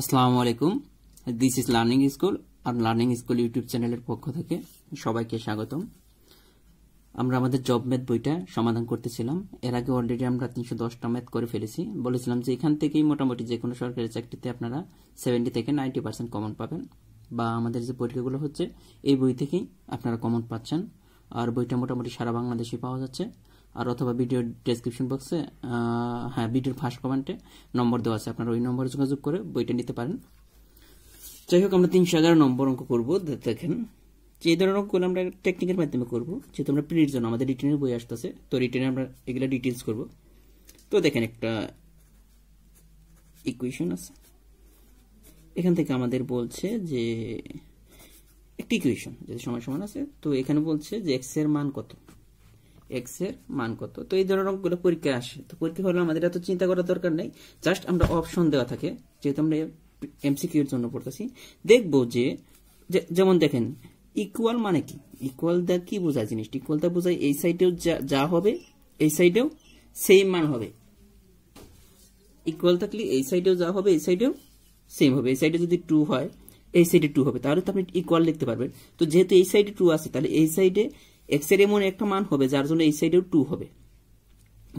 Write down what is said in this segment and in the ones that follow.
আসসালামু আলাইকুম this is learning school আর লার্নিং স্কুল ইউটিউব চ্যানেলের পক্ষ থেকে সবাইকে স্বাগতম আমরা আমাদের জব ম্যাথ বইটা সমাধান করতেছিলাম এর আগে অলরেডি আমরা তিনশো দশটা ম্যাথ করে ফেলেছি বলেছিলাম যে এখান থেকেই মোটামুটি যে কোনো সরকারি চাকরিতে আপনারা সেভেন্টি থেকে নাইনটি পার্সেন্ট কমন পাবেন বা আমাদের যে পরীক্ষাগুলো হচ্ছে এই বই থেকেই আপনারা কমন পাচ্ছেন আর বইটা মোটামুটি সারা বাংলাদেশে পাওয়া যাচ্ছে আর অথবা ভিডিও ডেসক্রিপশন বক্সে হ্যাঁ ভিডিওর ফার্স্ট কমেন্টে নম্বর দেওয়া আছে আপনারা ওই নম্বরে যোগাযোগ করে বইটা নিতে পারেন যাই হোক আমরা তিনশো এগারো নম্বর অঙ্ক করবো দেখেন যে ধরনের অঙ্কগুলো আমরা টেকনিকের মাধ্যমে করবো যেহেতু আমরা প্রিন্টের জন্য আমাদের রিটেনের বই আসতেছে তো রিটেনে আমরা এগুলো ডিটেলস করব তো দেখেন একটা ইকুয়েশন আছে এখান থেকে আমাদের বলছে যে একটি ইকুয়েশন যদি সময় সমান আছে তো এখানে বলছে যে এক্স এর মান কত এক্স এর মান কত তো এই ধরনের অঙ্কগুলো পরীক্ষায় আসে তো পরীক্ষা হলে আমাদের এত চিন্তা করার দরকার নেই জাস্ট আমরা অপশন দেওয়া থাকে যেহেতু আমরা এমসিকিউর জন্য পড়তেছি দেখব যে যেমন দেখেন ইকুয়াল মানে কি ইকুয়াল দা কি বোঝায় জিনিসটি ইকুয়াল দা বোঝায় এই সাইডেও যা হবে এই সাইডেও সেম মান হবে ইকুয়াল থাকলে এই সাইডেও যা হবে এই সাইডেও সেম হবে এই সাইডে যদি টু হয় এই সাইডে টু হবে তাহলে তো আপনি ইকুয়াল লিখতে পারবেন তো যেহেতু এই সাইডে টু আছে তাহলে এই সাইডে এক সাইডে এমন একটা মান হবে যার জন্য এই সাইডেও টু হবে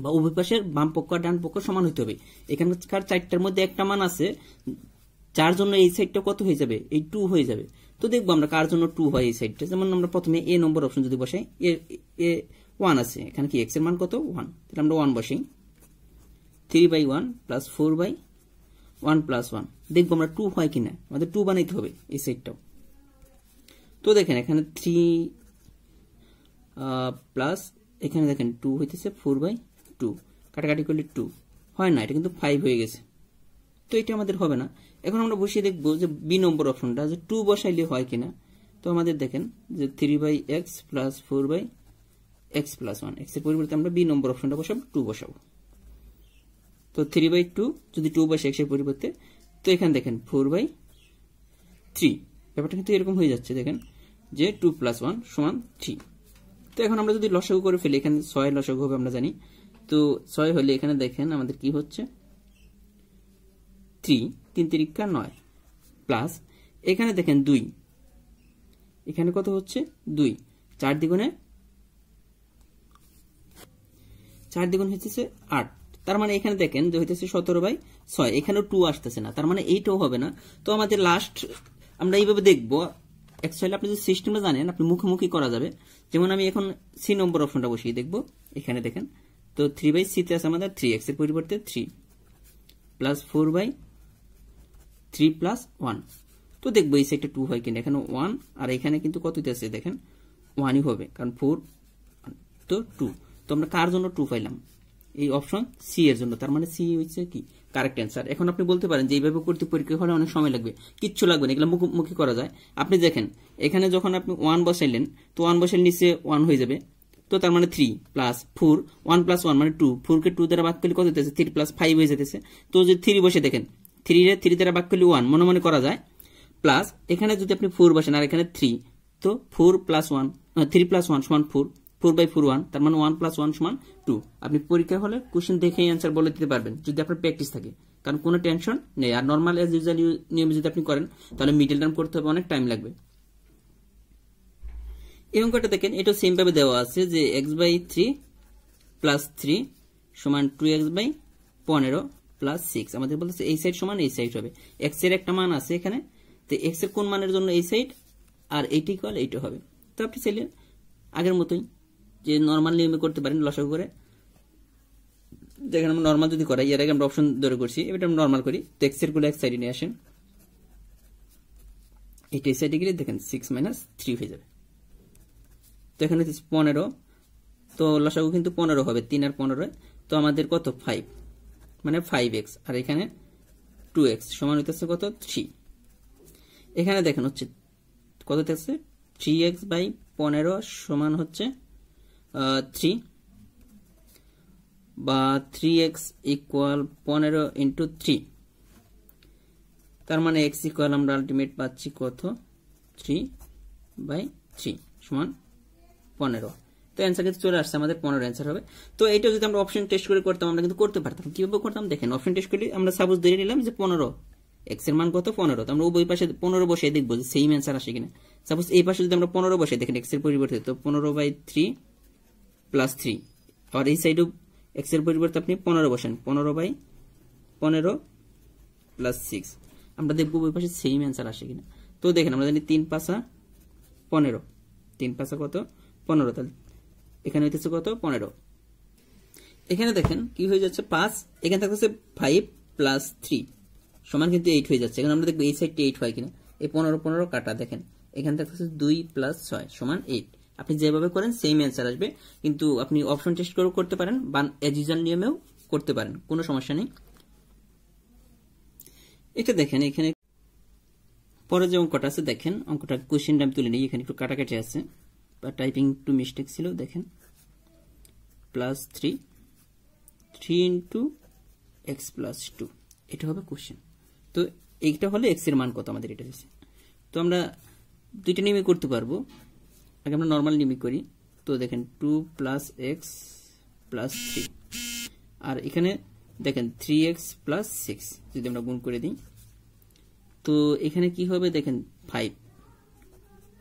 বা উভয় পাশের বাম পক্ষ আর ডান পক্ষ সমান হতে হবে এখানকার চারটার মধ্যে একটা মান আছে যার জন্য এই সাইডটা কত হয়ে যাবে এই টু হয়ে যাবে তো দেখবো আমরা কার জন্য টু হয় এই সাইডটা যেমন আমরা প্রথমে এ নম্বর অপশন যদি বসাই এ ওয়ান আছে এখানে কি এক্স এর মান কত ওয়ান তাহলে আমরা ওয়ান বসাই three by one plus four by one plus one দেখবো আমরা টু হয় কিনা আমাদের টু বানাইতে হবে এই সাইডটাও তো দেখেন এখানে থ্রি প্লাস এখানে দেখেন টু হইতেছে ফোর বাই টু কাটাকাটি করলে টু হয় না এটা কিন্তু ফাইভ হয়ে গেছে তো এটা আমাদের হবে না এখন আমরা বসিয়ে দেখবো যে বি নম্বর অপশনটা যে টু বসাইলে হয় কিনা তো আমাদের দেখেন যে three by X plus four by X plus one এক্সের পরিবর্তে আমরা বি নম্বর অপশনটা বসাবো টু বসাবো তো থ্রি বাই টু যদি টু বসে এক্সের পরিবর্তে তো এখানে দেখেন ফোর বাই থ্রি ব্যাপারটা কিন্তু এরকম হয়ে যাচ্ছে দেখেন যে টু প্লাস ওয়ান সমান থ্রি এখন আমরা যদি লসাগু করে ফেলি এখানে ছয় লসাগু হবে আমরা জানি তো ছয় হলে এখানে দেখেন আমাদের কি হচ্ছে থ্রি তিন তিরিকা নয় প্লাস এখানে দেখেন দুই এখানে কত হচ্ছে দুই চার দ্বিগুণে চার দ্বিগুণ হচ্ছে আট তার মানে এখানে দেখেন যে হইতেছে সতেরো বাই ছয় এখানেও টু আসতেছে না তার মানে এইটাও হবে না তো আমাদের লাস্ট আমরা এইভাবে দেখবো অ্যাকচুয়ালি আপনি যদি সিস্টেমটা জানেন আপনি মুখোমুখি করা যাবে যেমন আমি এখন সি নম্বর অপশনটা বসিয়ে দেখব এখানে দেখেন তো থ্রি বাই সিতে আছে আমাদের থ্রি এক্সের পরিবর্তে three plus four by three plus one তো দেখবো এই সাইডটা টু হয় কিনা এখানে ওয়ান আর এখানে কিন্তু কত আছে দেখেন ওয়ানই হবে কারণ ফোর তো টু তো আমরা কার জন্য টু পাইলাম এই অপশন সি এর জন্য তার মানে সি হচ্ছে কি কারেক্ট অ্যান্সার এখন আপনি বলতে পারেন যে এইভাবে করতে পরীক্ষা হলে অনেক সময় লাগবে কিচ্ছু লাগবে না এগুলো মুখোমুখি করা যায় আপনি দেখেন এখানে যখন আপনি ওয়ান বসাইলেন তো ওয়ান বসাইলেন নিচে ওয়ান হয়ে যাবে তো তার মানে three plus four one plus one মানে টু ফোরকে টু দ্বারা ভাগ করলে কত হতেছে থ্রি প্লাস ফাইভ হয়ে যেতেছে তো যদি থ্রি বসে দেখেন থ্রি রে থ্রি দ্বারা ভাগ করলে ওয়ান মনে মনে করা যায় প্লাস এখানে যদি আপনি ফোর বসেন আর এখানে থ্রি তো four plus one three plus one সমান four four by four one তার মানে ওয়ান প্লাস ওয়ান সমান টু আপনি পরীক্ষা হলে কোশ্চেন দেখেই অ্যান্সার বলে দিতে পারবেন যদি আপনার প্র্যাকটিস থাকে কারণ কোনো টেনশন নেই আর নর্মাল অ্যাজ ইউজাল নিয়মে যদি আপনি করেন তাহলে মিডল টার্ম করতে হবে অনেক টাইম লাগবে এই অঙ্কটা দেখেন এটা সেমভাবে দেওয়া আছে যে X by three plus three সমান টু এক্স বাই পনেরো প্লাস সিক্স আমাদের বলতেছে এই সাইড সমান এই সাইড হবে এক্স এর একটা মান আছে এখানে তো এক্স এর কোন মানের জন্য এই সাইড আর এইটি কল এইটা হবে তো আপনি চাইলেন আগের মতোই যে নর্মাল নিয়মে করতে পারেন লসাগু করে যেখানে আমরা নর্মাল যদি করাই এর আগে আমরা অপশন ধরে করছি এবার আমরা নর্মাল করি তো এক্সের গুলো এক সাইডে নিয়ে আসেন এটা এই সাইডে গেলে দেখেন সিক্স মাইনাস থ্রি হয়ে যাবে তো এখানে হচ্ছে পনেরো তো লসাগু কিন্তু পনেরো হবে তিন আর পনেরো তো আমাদের কত ফাইভ মানে ফাইভ এক্স আর এখানে টু এক্স সমান হইতেছে কত থ্রি এখানে দেখেন হচ্ছে কত থাকছে থ্রি এক্স বাই পনেরো সমান হচ্ছে থ্রি বা থ্রি এক্স ইকুয়াল পনেরো ইন্টু থ্রি তার মানে এক্স ইকুয়াল আমরা আলটিমেট পাচ্ছি কত থ্রি বাই থ্রি সমান পনেরো তো অ্যান্সার কিন্তু চলে আসছে আমাদের পনেরো অ্যান্সার হবে তো এটা যদি আমরা অপশন টেস্ট করে করতাম আমরা কিন্তু করতে পারতাম কীভাবে করতাম দেখেন অপশন টেস্ট করে আমরা সাপোজ ধরে নিলাম যে পনেরো এক্স এর মান কত পনেরো আমরা উভয় পাশে পনেরো বসে দেখবো যে সেম অ্যান্সার আসে কিনা সাপোজ এই পাশে যদি আমরা পনেরো বসে দেখেন এক্স এর পরিবর্তে তো পনেরো বাই থ্রি প্লাস থ্রি আবার এই সাইডেও এক্সের পরিবর্তে আপনি পনেরো বসেন পনেরো বাই পনেরো প্লাস সিক্স আমরা দেখবো ওই পাশে সেম অ্যান্সার আসে কিনা তো দেখেন আমরা জানি তিন পাশা পনেরো তিন পাশা কত পনেরো তাহলে এখানে হইতেছে কত পনেরো এখানে দেখেন কি হয়ে যাচ্ছে পাঁচ এখানে থাকতেছে ফাইভ প্লাস থ্রি সমান কিন্তু এইট হয়ে যাচ্ছে এখানে আমরা দেখবো এই সাইডটি এইট হয় কিনা এই পনেরো পনেরো কাটা দেখেন এখানে থাকতেছে দুই প্লাস ছয় সমান এইট আপনি যেভাবে করেন সেম অ্যান্সার আসবে কিন্তু আপনি অপশন টেস্ট করেও করতে পারেন বা এজিজন নিয়মেও করতে পারেন কোনো সমস্যা নেই এটা দেখেন এখানে পরে যে অঙ্কটা আছে দেখেন অঙ্কটা কোয়েশ্চেনটা আমি তুলে নিই এখানে একটু কাটাকাটি আছে বা টাইপিং টু মিস্টেক ছিল দেখেন plus three three into X plus two এটা হবে কোশ্চেন তো এইটা হলে এক্সের মান কত আমাদের এটা হয়েছে তো আমরা দুইটা নিয়মে করতে পারবো আগে আমরা নর্মাল নিমি করি তো দেখেন two plus X plus three আর এখানে দেখেন থ্রি এক্স প্লাস সিক্স যদি আমরা গুণ করে দিই তো এখানে কি হবে দেখেন ফাইভ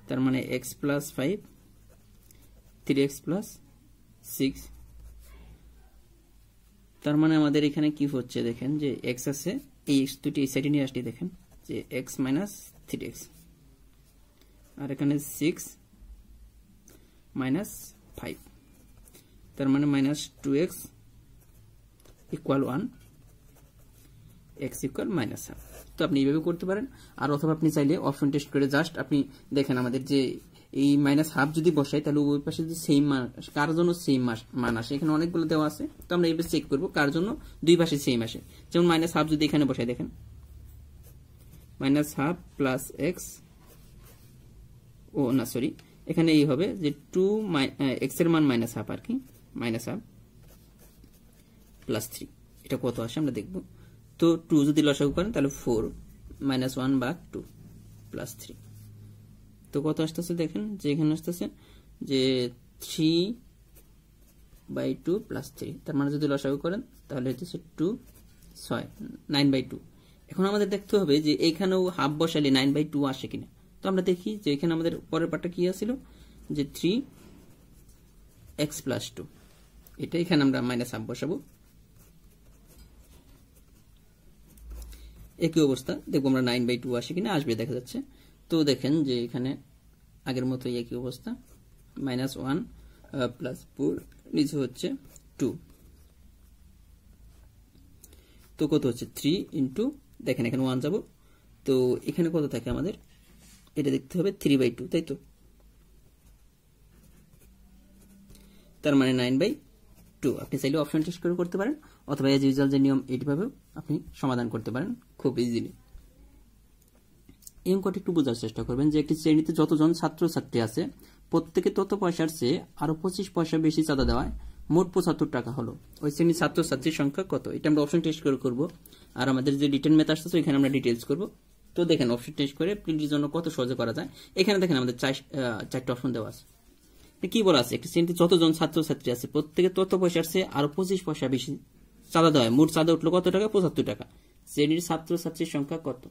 তার মানে X plus five three X plus six তার মানে আমাদের এখানে কি হচ্ছে দেখেন যে এক্স আছে এই এক্স দুটি এই সাইডে নিয়ে আসলে দেখেন যে এক্স মাইনাস থ্রি এক্স আর এখানে সিক্স মাইনাস ফাইভ তার মানে minus two X equal one X equal minus half তো আপনি এইভাবে করতে পারেন আর অথবা আপনি চাইলে অপশন টেস্ট করে জাস্ট আপনি দেখেন আমাদের যে এই মাইনাস হাফ যদি বসাই তাহলে ওই পাশে যদি সেম মাস কার জন্য সেম মান আসে এখানে অনেকগুলো দেওয়া আছে তো আমরা এইভাবে চেক করবো কার জন্য দুই পাশে সেম আসে যেমন মাইনাস হাফ যদি এখানে বসাই দেখেন মাইনাস হাফ প্লাস এক্স ও না সরি এখানে এই হবে যে টু এক্স এর মান মাইনাস হাফ আর কি মাইনাস হাফ প্লাস থ্রি এটা কত আসে আমরা দেখব তো টু যদি লসাগু করেন তাহলে ফোর মাইনাস ওয়ান বা টু প্লাস থ্রি তো কত আসতেছে দেখেন যে এখানে আসতেছে যে three by two plus three তার মানে যদি লসাগু করেন তাহলে হচ্ছে টু ছয় নাইন বাই টু এখন আমাদের দেখতে হবে যে এখানেও হাফ বসালে নাইন বাই টু আসে কিনা তো আমরা দেখি যে এখানে আমাদের পরের পার্টটা কি আসছিল যে থ্রি এক্স প্লাস টু এটা এখানে আমরা মাইনাস হাফ বসাবো একই অবস্থা দেখবো আমরা নাইন বাই টু আসে কিনা আসবে দেখা যাচ্ছে তো দেখেন যে এখানে আগের মতোই একই অবস্থা মাইনাস ওয়ান প্লাস ফোর নিচে হচ্ছে টু তো কত হচ্ছে থ্রি ইন্টু দেখেন এখানে ওয়ান যাবো তো এখানে কত থাকে আমাদের এটা দেখতে হবে থ্রি বাই টু তাই তো তার মানে নাইন বাই টু আপনি চাইলে অপশন টেস্ট করে করতে পারেন অথবা এজ ইউজাল যে নিয়ম এইভাবেও আপনি সমাধান করতে পারেন খুব ইজিলি এই অঙ্কটি একটু বোঝার চেষ্টা করবেন যে একটি শ্রেণীতে যতজন ছাত্রছাত্রী আছে প্রত্যেকে তত পয়সার চেয়ে আরো পঁচিশ পয়সা বেশি চাঁদা দেওয়ায় মোট পঁচাত্তর টাকা হলো ওই শ্রেণীর ছাত্রছাত্রীর সংখ্যা কত এটা আমরা অপশন টেস্ট করে করবো আর আমাদের যে ডিটেল মেথ আসতেছে এখানে আমরা ডিটেলস করবো তো দেখেন অপশন টেস্ট করে প্রিন্টের জন্য কত সহজে করা যায় এখানে দেখেন আমাদের চারটে অপশন দেওয়া আছে কি বলা আছে একটি শ্রেণীতে যতজন ছাত্রছাত্রী আছে প্রত্যেকে তত পয়সার চেয়ে আরো পঁচিশ পয়সা বেশি চাঁদা দেওয়া হয় মোট চাঁদা উঠলো কত টাকা পঁচাত্তর টাকা শ্রেণীর ছাত্রছাত্রীর সংখ্যা কত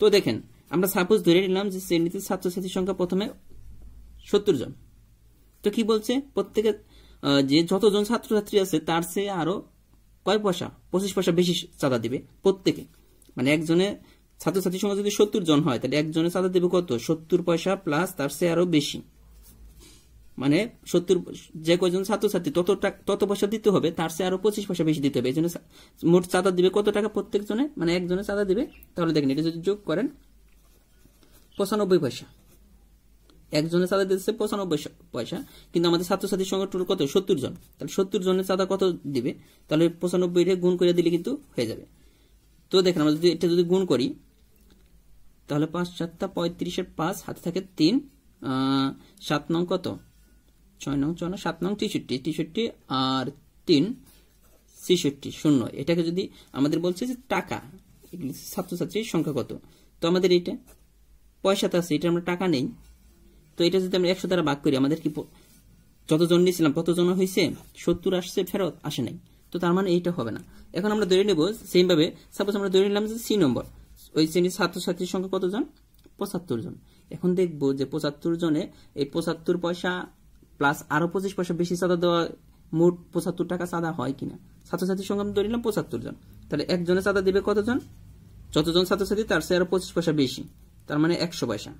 তো দেখেন আমরা সাপোজ ধরে নিলাম যে শ্রেণীতে ছাত্রছাত্রীর সংখ্যা প্রথমে সত্তর জন তো কি বলছে প্রত্যেকে যে যতজন ছাত্রছাত্রী আছে তার চেয়ে আরো কয় পয়সা পঁচিশ পয়সা বেশি চাঁদা দিবে প্রত্যেকে মানে একজনে ছাত্রছাত্রীর সমাজ যদি সত্তর জন হয় তাহলে একজনের চাঁদা দেবে কত সত্তর পয়সা প্লাস তার চেয়ে আরো বেশি মানে সত্তর যে কজন ছাত্রছাত্রী তত তত পয়সা দিতে হবে তার সে আরো পঁচিশ পয়সা বেশি দিতে হবে এই জন্য মোট চাঁদা দিবে কত টাকা প্রত্যেকজনে মানে একজনে চাঁদা দিবে তাহলে দেখেন এটা যদি যোগ করেন পঁচানব্বই পয়সা একজনের চাঁদা দিতেছে পঁচানব্বই পয়সা কিন্তু আমাদের ছাত্রছাত্রীর সঙ্গে টোটাল কত সত্তর জন তাহলে সত্তর জনের চাঁদা কত দিবে তাহলে পঁচানব্বই গুণ করে দিলে কিন্তু হয়ে যাবে তো দেখেন আমরা যদি এটা যদি গুণ করি তাহলে পাঁচ সাতটা পঁয়ত্রিশের পাঁচ হাতে থাকে তিন সাত নং কত ছয় নং ছয় নং সাত নং তিষট্টি তিষট্টি আর তিন ছেষট্টি শূন্য এটাকে যদি আমাদের বলছে যে টাকা ছাত্রছাত্রীর সংখ্যা কত তো আমাদের এটা পয়সাতে আছে এটা আমরা টাকা নেই তো এটা যদি আমরা একশো দ্বারা ভাগ করি আমাদের কি যতজন নিয়েছিলাম কতজন হয়েছে সত্তর আসছে ফেরত আসে নাই তো তার মানে এইটা হবে না এখন আমরা ধরে নেব সেইভাবে সাপোজ আমরা ধরে নিলাম যে সি নম্বর ওই শ্রেণীর ছাত্রছাত্রীর সংখ্যা কতজন পঁচাত্তর জন এখন দেখব যে পঁচাত্তর জনে এই পঁচাত্তর পয়সা প্লাস আরো পঁচিশ পয়সা বেশি চাঁদা দেওয়া মোট পঁচাত্তর টাকা চাঁদা হয় কিনা ছাত্রছাত্রীর সংখ্যা আমি ধরে নিলাম পঁচাত্তর জন তাহলে একজনে চাঁদা দেবে কতজন যতজন ছাত্রছাত্রী তার চেয়ে আরো পঁচিশ পয়সা বেশি তার মানে একশো পয়সা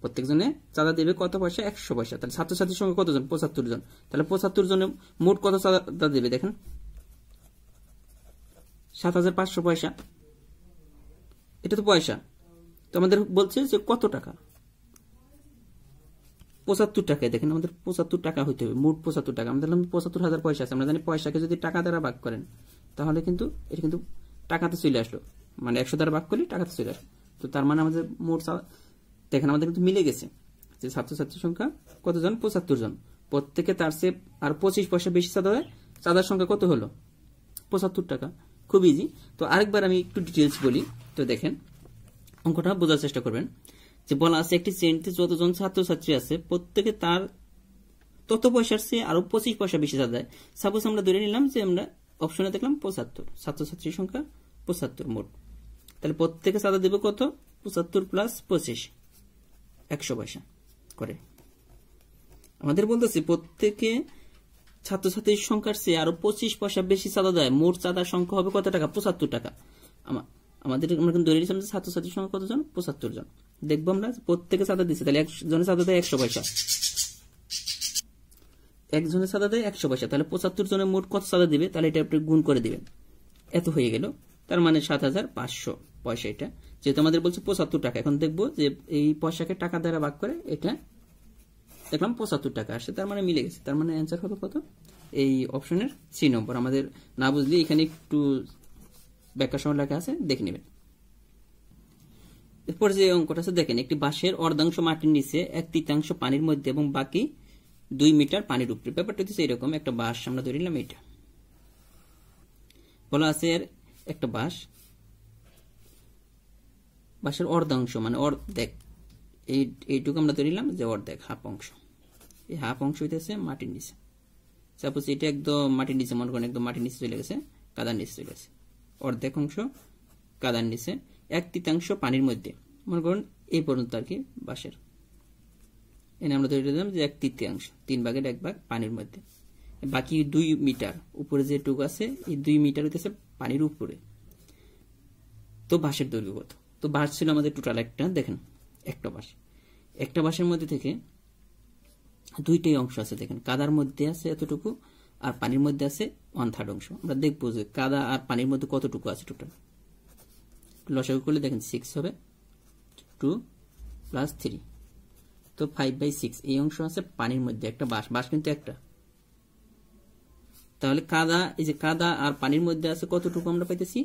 প্রত্যেকজনে চাঁদা দেবে কত পয়সা একশো পয়সা তাহলে ছাত্রছাত্রীর সঙ্গে কতজন পঁচাত্তর জন তাহলে পঁচাত্তর জনে মোট কত চাঁদা দেবে দেখেন সাত হাজার পাঁচশো পয়সা এটা তো পয়সা তো আমাদের বলছে যে কত টাকা পঁচাত্তর টাকায় দেখেন আমাদের পঁচাত্তর টাকা হইতে হবে মোট পঁচাত্তর টাকা আমাদের পঁচাত্তর হাজার পয়সা আছে আমরা জানি পয়সাকে যদি টাকা দ্বারা ভাগ করেন তাহলে কিন্তু এটা কিন্তু টাকাতে চলে আসলো মানে একশো দ্বারা ভাগ করলে টাকাতে চলে আসলো তো তার মানে আমাদের মোট দেখেন আমাদের কিন্তু মিলে গেছে যে ছাত্রছাত্রীর সংখ্যা কতজন পঁচাত্তর জন প্রত্যেকে তার সে আর পঁচিশ পয়সা বেশি চাঁদা হয় চাঁদার সংখ্যা কত হলো পঁচাত্তর টাকা খুব ইজি তো আরেকবার আমি একটু ডিটেলস বলি তো দেখেন অঙ্কটা বোঝার চেষ্টা করবেন যে বলা আছে একটি শ্রেণীতে যতজন ছাত্রছাত্রী আছে প্রত্যেকে তার তত পয়সার চেয়ে আরো পঁচিশ পয়সা বেশি যা চাঁদায় সাপোজ আমরা ধরে নিলাম যে আমরা অপশনে দেখলাম পঁচাত্তর ছাত্রছাত্রীর সংখ্যা পঁচাত্তর মোট তাহলে প্রত্যেকে চাঁদা দেবে কত পঁচাত্তর প্লাস পঁচিশ একশো পয়সা করে আমাদের বলতেছি প্রত্যেকে ছাত্রছাত্রীর সংখ্যার চেয়ে আরো পঁচিশ পয়সা বেশি চাঁদা দেয় মোট চাঁদার সংখ্যা হবে কত টাকা পঁচাত্তর টাকা আমার আমাদের আমরা কিন্তু ধরে নিয়েছিলাম যে ছাত্রীর সংখ্যা কতজন পঁচাত্তর জন দেখবো আমরা প্রত্যেকে সাদা দিচ্ছে তাহলে একজনের সাদা দেয় একশো পয়সা একজনের সাদা দেয় একশো পয়সা তাহলে পঁচাত্তর জনের মোট কত সাদা দিবে তাহলে এটা আপনি গুণ করে দিবেন এত হয়ে গেল তার মানে সাত হাজার পাঁচশো পয়সা এটা যেহেতু আমাদের বলছে পঁচাত্তর টাকা এখন দেখবো যে এই পয়সাকে টাকা দ্বারা ভাগ করে এটা দেখলাম পঁচাত্তর টাকা আসে তার মানে মিলে গেছে তার মানে অ্যান্সার হলো কত এই অপশনের সি নম্বর আমাদের না বুঝলে এখানে একটু ব্যাখ্যা সময় লেখা আছে দেখে নেবেন এরপর যে অঙ্কটা আছে দেখেন একটি বাঁশের অর্ধাংশ মাটির নিচে এক তৃতীয়াংশ পানির মধ্যে এবং বাকি দুই মিটার পানির উপরে ব্যাপারটা হচ্ছে এরকম একটা বাঁশ আমরা ধরে নিলাম এটা বলা আছে এর একটা বাঁশ বাঁশের অর্ধাংশ মানে অর্ধেক এইটুকু আমরা ধরে নিলাম যে অর্ধেক হাফ অংশ এই হাফ অংশ হইতেছে মাটির নিচে সাপোজ এটা একদম মাটির নিচে মনে করেন একদম মাটির নিচে চলে গেছে কাদার নিচে চলে গেছে অর্ধেক অংশ কাদার নিচে এক তৃতীয়াংশ পানির মধ্যে মনে করুন এই পর্যন্ত আর কি বাঁশের এনে আমরা ধরে দিলাম যে এক তৃতীয়াংশ তিন ভাগের এক ভাগ পানির মধ্যে বাকি দুই মিটার উপরে যে টুক আছে এই দুই মিটার হইতেছে পানির উপরে তো বাঁশের দৈর্ঘ্য কত তো বাঁশ ছিল আমাদের টোটাল একটা দেখেন একটা বাঁশ একটা বাঁশের মধ্যে থেকে দুইটাই অংশ আছে দেখেন কাদার মধ্যে আছে এতটুকু আর পানির মধ্যে আছে ওয়ান থার্ড অংশ আমরা দেখবো যে কাদা আর পানির মধ্যে কতটুকু আছে টোটাল লসাগু করলে দেখেন সিক্স হবে টু প্লাস থ্রি তো ফাইভ বাই সিক্স এই অংশ আছে পানির মধ্যে একটা বাস বাস কিন্তু একটা তাহলে কাদা এই যে কাদা আর পানির মধ্যে আছে কতটুকু আমরা পাইতেছি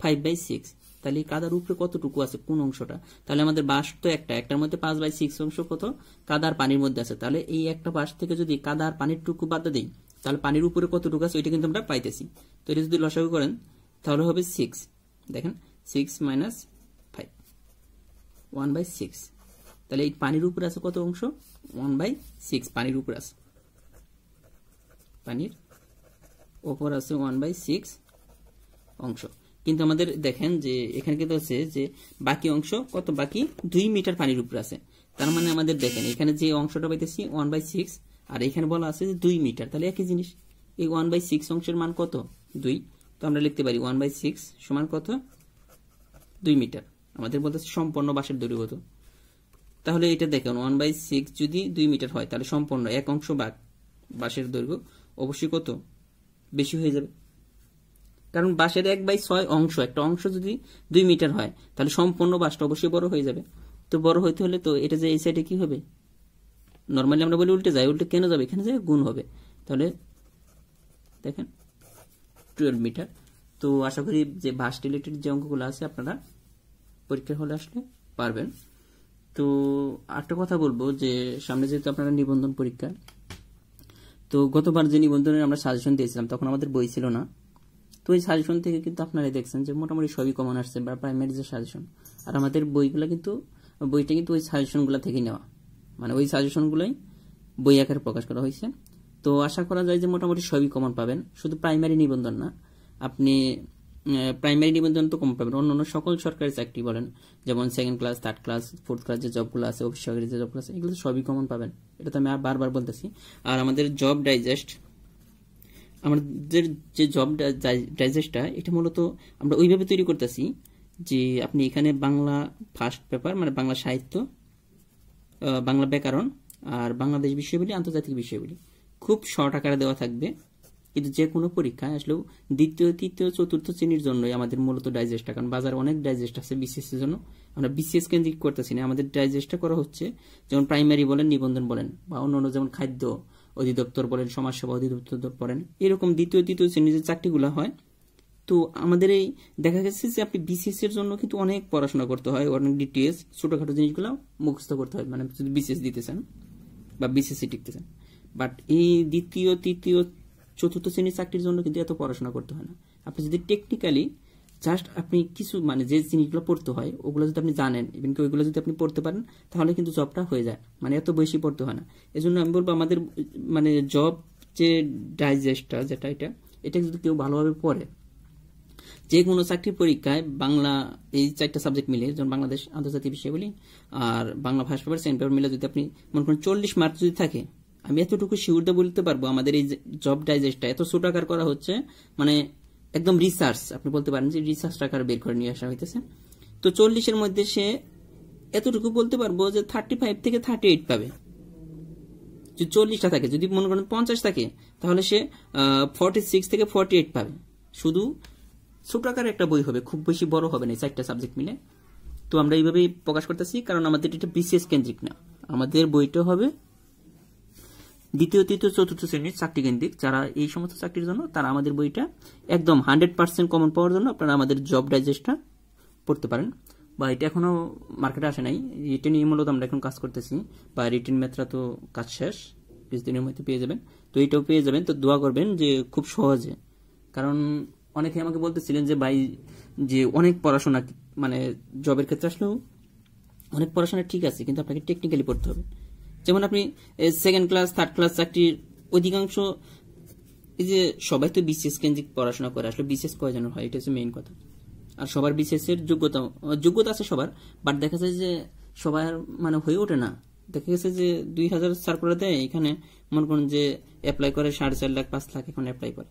ফাইভ বাই সিক্স তাহলে এই কাদার উপরে কতটুকু আছে কোন অংশটা তাহলে আমাদের বাঁশ তো একটা একটার মধ্যে পাঁচ বাই সিক্স অংশ কত কাদার পানির মধ্যে আছে তাহলে এই একটা বাঁশ থেকে যদি কাদার পানির টুকু বাদ দিই তাহলে পানির উপরে কতটুকু আছে ওইটা কিন্তু আমরা পাইতেছি তো এটা যদি লসাগু করেন তাহলে হবে সিক্স দেখেন six minus five one by six তাহলে এই পানির উপরে আছে কত অংশ ওয়ান বাই সিক্স পানির উপরে আছে পানির ওপর আছে ওয়ান বাই সিক্স অংশ কিন্তু আমাদের দেখেন যে এখানে কিন্তু আছে যে বাকি অংশ কত বাকি দুই মিটার পানির উপরে আছে তার মানে আমাদের দেখেন এখানে যে অংশটা পাইতেছি ওয়ান বাই সিক্স আর এখানে বলা আছে যে দুই মিটার তাহলে একই জিনিস এই ওয়ান বাই সিক্স অংশের মান কত দুই তো আমরা লিখতে পারি ওয়ান বাই সিক্স সমান কত দুই মিটার আমাদের বলতেছে সম্পূর্ণ বাসের দৈর্ঘ্য কত তাহলে এটা দেখেন ওয়ান বাই সিক্স যদি দুই মিটার হয় তাহলে সম্পূর্ণ এক অংশ বাক বাসের দৈর্ঘ্য অবশ্যই কত বেশি হয়ে যাবে কারণ বাঁশের এক বাই ছয় অংশ একটা অংশ যদি দুই মিটার হয় তাহলে সম্পূর্ণ বাঁশটা অবশ্যই বড় হয়ে যাবে তো বড় হইতে হলে তো এটা যে এই সাইডে কি হবে নর্মালি আমরা বলি উল্টে যাই উল্টে কেন যাবে এখানে যায় গুণ হবে তাহলে দেখেন টুয়েলভ মিটার তো আশা করি যে বাস রিলেটেড যে অঙ্কগুলো আছে আপনারা পরীক্ষা হলে আসলে পারবেন তো আরেকটা কথা বলবো যে সামনে যেহেতু আপনারা নিবন্ধন পরীক্ষা তো গতবার যে নিবন্ধনের আমরা সাজেশন দিয়েছিলাম তখন আমাদের বই ছিল না তো এই সাজেশন থেকে কিন্তু আপনারা দেখছেন যে মোটামুটি সবই কমন আসছে বা প্রাইমারি যে সাজেশন আর আমাদের বইগুলো কিন্তু বইটা কিন্তু ওই সাজেশনগুলো থেকে নেওয়া মানে ওই সাজেশনগুলোই বই আকারে প্রকাশ করা হয়েছে তো আশা করা যায় যে মোটামুটি সবই কমন পাবেন শুধু প্রাইমারি নিবন্ধন না আপনি প্রাইমারি নিবন্ধন তো কম পাবেন অন্য অন্য সকল সরকারি চাকরি বলেন যেমন second class third class fourth class যে জবগুলো আছে অফিস সরকারি যে জবগুলো আছে এগুলো সবই কমন পাবেন এটা তো আমি বারবার বলতেছি আর আমাদের জব ডাইজেস্ট আমাদের যে জব ডাইজেস্টটা এটা মূলত আমরা ওইভাবে তৈরি করতেছি যে আপনি এখানে বাংলা ফার্স্ট পেপার মানে বাংলা সাহিত্য বাংলা ব্যাকরণ আর বাংলাদেশ বিষয়গুলি আন্তর্জাতিক বিষয়গুলি খুব শর্ট আকারে দেওয়া থাকবে কিন্তু যে কোনো পরীক্ষায় আসলেও দ্বিতীয় তৃতীয় চতুর্থ শ্রেণীর জন্যই আমাদের মূলত ডাইজেস্টটা কারণ বাজার অনেক ডাইজেস্ট আছে বিসিএসের জন্য আমরা বিসিএস কেন্দ্রিক করতেছি না আমাদের ডাইজেস্টটা করা হচ্ছে যেমন প্রাইমারি বলেন নিবন্ধন বলেন বা অন্য যেমন খাদ্য অধিদপ্তর বলেন সমাজসেবা অধিদপ্তর বলেন এরকম দ্বিতীয় তৃতীয় শ্রেণীর যে চাকরিগুলো হয় তো আমাদের এই দেখা গেছে যে আপনি বিসিএস এর জন্য কিন্তু অনেক পড়াশোনা করতে হয় অনেক ডিটিএস ছোটখাটো জিনিসগুলো মুখস্থ করতে হয় মানে যদি বিসিএস দিতে চান বা সি টিকতে চান বাট এই দ্বিতীয় তৃতীয় চতুর্থ শ্রেণীর চাকরির জন্য কিন্তু এত পড়াশোনা করতে হয় না আপনি যদি টেকনিক্যালি জাস্ট আপনি কিছু মানে যে জিনিসগুলো পড়তে হয় ওগুলো যদি আপনি জানেন ইভেন কি ওইগুলো যদি আপনি পড়তে পারেন তাহলে কিন্তু জবটা হয়ে যায় মানে এত বেশি পড়তে হয় না এজন্য আমি বলবো আমাদের মানে জব যে ডাইজেস্টটা যেটা এটা এটা যদি কেউ ভালোভাবে পড়ে যে কোনো চাকরির পরীক্ষায় বাংলা এই চারটা সাবজেক্ট মিলে যেমন বাংলাদেশ আন্তর্জাতিক বিষয়গুলি আর Bangla first paper second paper মিলে যদি আপনি মনে করেন চল্লিশ মার্ক যদি থাকে আমি এতটুকু শিউরদা বলতে পারবো আমাদের এই জব ডাইজেস্টটা এত ছোট আকার করা হচ্ছে মানে একদম রিসার্চ আপনি বলতে পারেন যে রিসার্চ টাকার বের করে নিয়ে আসা হইতেছে তো চল্লিশের মধ্যে সে এতটুকু বলতে পারবো যে থার্টি ফাইভ থেকে থার্টি এইট পাবে যদি চল্লিশটা থাকে যদি মনে করেন পঞ্চাশ থাকে তাহলে সে ফর্টি সিক্স থেকে ফর্টি এইট পাবে শুধু ছোট আকারে একটা বই হবে খুব বেশি বড় হবে না চারটা সাবজেক্ট মিলে তো আমরা এইভাবেই প্রকাশ করতেছি কারণ আমাদের এটা বিশেষ কেন্দ্রিক না আমাদের বইটা হবে দ্বিতীয় তৃতীয় চতুর্থ শ্রেণীর চাকরি কেন্দ্রিক যারা এই সমস্ত চাকরির জন্য তারা আমাদের বইটা একদম হান্ড্রেড পার্সেন্ট কমন পাওয়ার জন্য আপনারা আমাদের জব ডাইজেস্টটা পড়তে পারেন বা এটা এখনও মার্কেটে আসে নাই রিটেন নিয়ে মূলত আমরা এখন কাজ করতেছি বা রিটেন মেথরা তো কাজ শেষ কিছুদিনের মধ্যে পেয়ে যাবেন তো এইটাও পেয়ে যাবেন তো দোয়া করবেন যে খুব সহজে কারণ অনেকে আমাকে বলতেছিলেন যে ভাই যে অনেক পড়াশোনা মানে জবের ক্ষেত্রে আসলেও অনেক পড়াশোনা ঠিক আছে কিন্তু আপনাকে টেকনিক্যালি পড়তে হবে যেমন আপনি সেকেন্ড ক্লাস থার্ড ক্লাস চাকরির অধিকাংশ এই যে সবাই তো বিশেষ কেন্দ্রিক পড়াশোনা করে আসলে বিসিএস জানো হয় এটা হচ্ছে মেইন কথা আর সবার বিশেষের যোগ্যতা যোগ্যতা আছে সবার বাট দেখা যায় যে সবার মানে হয়ে ওঠে না দেখা গেছে যে দুই হাজার সার্কুলার দেয় এখানে মনে করুন যে অ্যাপ্লাই করে সাড়ে চার লাখ পাঁচ লাখ এখন অ্যাপ্লাই করে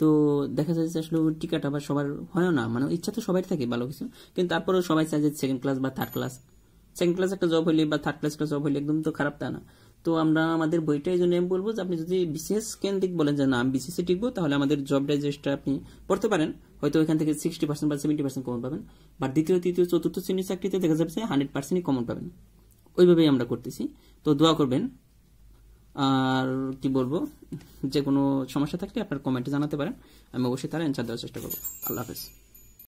তো দেখা যায় যে আসলে টিকাটা আবার সবার হয় না মানে ইচ্ছা তো সবাই থাকে ভালো কিছু কিন্তু তারপরেও সবাই চায় যে সেকেন্ড ক্লাস বা থার্ড ক্লাস সেকেন্ড ক্লাস একটা জব হইলে বা থার্ড ক্লাস একটা জব হইলে একদম তো খারাপ তা না তো আমরা আমাদের বইটা এই জন্য আমি বলবো যে আপনি যদি বিশেষ কেন্দ্রিক বলেন যে না আমি বিসিসি টিকবো তাহলে আমাদের জব ডাইজেস্টটা আপনি পড়তে পারেন হয়তো ওইখান থেকে সিক্সটি পার্সেন্ট বা সেভেন্টি পার্সেন্ট কমন পাবেন বা দ্বিতীয় তৃতীয় চতুর্থ শ্রেণীর চাকরিতে দেখা যাচ্ছে হান্ড্রেড পার্সেন্টই কমন পাবেন ওইভাবেই আমরা করতেছি তো দোয়া করবেন আর কি বলবো যে কোনো সমস্যা থাকলে আপনার কমেন্টে জানাতে পারেন আমি অবশ্যই তারা অ্যান্সার দেওয়ার চেষ্টা করবো আল্লাহ হাফেজ